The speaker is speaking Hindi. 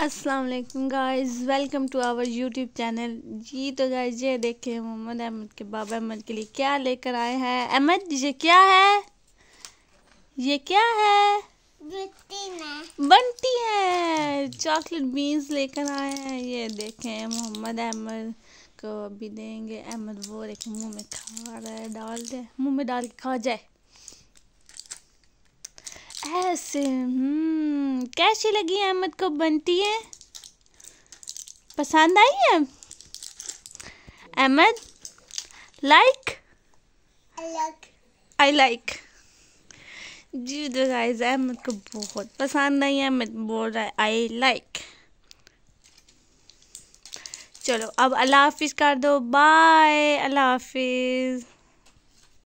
Aslam guys welcome to our YouTube channel जी तो गाइस ये देखे मोहम्मद अहमद के बाबा अहमद के लिए क्या लेकर आए हैं अहमद ये क्या है ये क्या है बनती है चॉकलेट बीन्स लेकर आए हैं ये देखें मोहम्मद अहमद को अभी देंगे अहमद वो देखे मुंह में खा रहा है डाल दे मुंह में डाल के खा जाए ऐसे हम्म कैसी लगी अहमद को बनती है पसंद आई है अहमद लाइक आई लाइक जी तो गाइस अहमद को बहुत पसंद आई है अहमद बोल रहा है आई लाइक चलो अब अल्लाह हाफिज़ कर दो बाय अल्लाह हाफिज़